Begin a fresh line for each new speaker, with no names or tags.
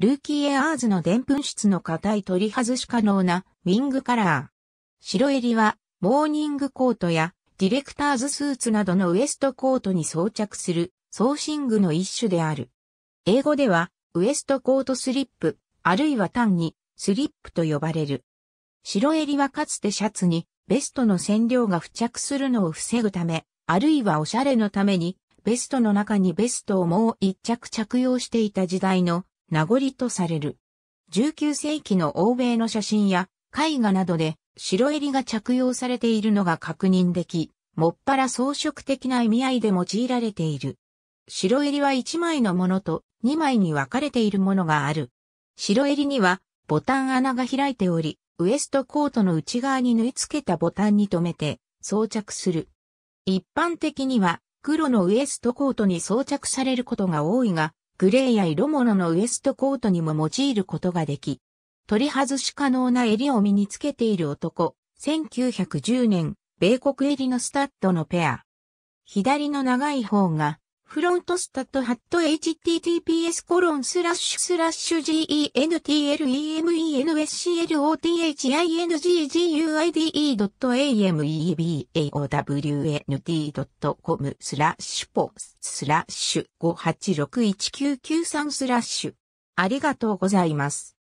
ルーキーエアーズのでんぷん質の硬い取り外し可能なウィングカラー。白襟はモーニングコートやディレクターズスーツなどのウエストコートに装着するソーシングの一種である。英語ではウエストコートスリップ、あるいは単にスリップと呼ばれる。白襟はかつてシャツにベストの染料が付着するのを防ぐため、あるいはおしゃれのためにベストの中にベストをもう一着着用していた時代の名残とされる。19世紀の欧米の写真や絵画などで白襟が着用されているのが確認でき、もっぱら装飾的な意味合いで用いられている。白襟は1枚のものと2枚に分かれているものがある。白襟にはボタン穴が開いており、ウエストコートの内側に縫い付けたボタンに留めて装着する。一般的には黒のウエストコートに装着されることが多いが、グレーや色物のウエストコートにも用いることができ、取り外し可能な襟を身につけている男、1910年、米国襟のスタッドのペア。左の長い方がフロントスタットハット https コロンスラッシュスラッシュ gentlensclothinguide.amebaown.t.com e m スラッシュポスラッシュ58619993スラッシュありがとうございます。